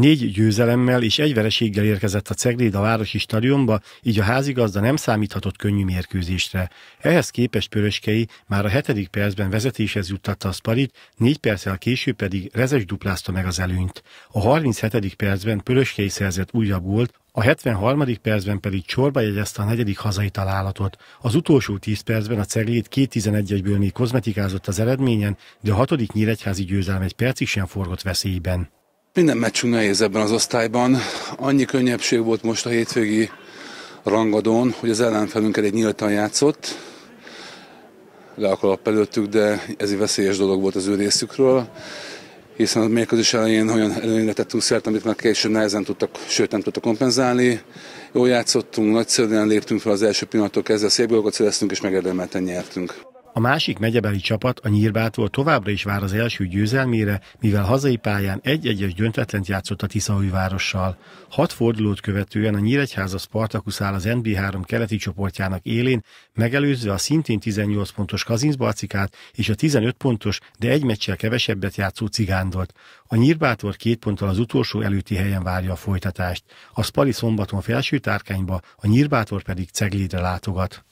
Négy győzelemmel és egy vereséggel érkezett a Cegléd a Városi Stadionba, így a házigazda nem számíthatott könnyű mérkőzésre. Ehhez képest Pöröskei már a hetedik percben vezetéshez juttatta a Sparit, négy perccel később pedig Rezes duplázta meg az előnyt. A 37. percben Pöröskei szerzett újabb gólt, a 73. percben pedig Csorba jegyezte a negyedik hazai találatot. Az utolsó 10 percben a Cegléd 2-11-ből még kozmetikázott az eredményen, de a hatodik nyíregyházi győzelem egy percig sem forgott veszélyben. Minden meccsünk nehéz ebben az osztályban. Annyi könnyebbség volt most a hétvégi rangadón, hogy az ellenfelünk egy nyíltan játszott, le a előttük, de ez egy veszélyes dolog volt az ő részükről, hiszen a mérkőzés elején olyan előnyre tettünk szert, amit már később nehezen tudtak, sőt nem tudtak kompenzálni. Jól játszottunk, nagyszerűen léptünk fel az első pillanattól kezdve, szép dolgokat szereztünk és megérdemelten nyertünk. A másik megyebeli csapat, a Nyírbától továbbra is vár az első győzelmére, mivel hazai pályán egy-egyes döntetlent játszott a Tiszaújvárossal. Hat fordulót követően a Nyíregyháza Spartakusz áll az NB3 keleti csoportjának élén, megelőzve a szintén 18 pontos Kazinszbarcikát és a 15 pontos, de egy meccsel kevesebbet játszó Cigándot. A Nyírbátor két ponttal az utolsó előtti helyen várja a folytatást. A Spali szombaton felső tárkányba, a Nyírbátor pedig Ceglédre látogat.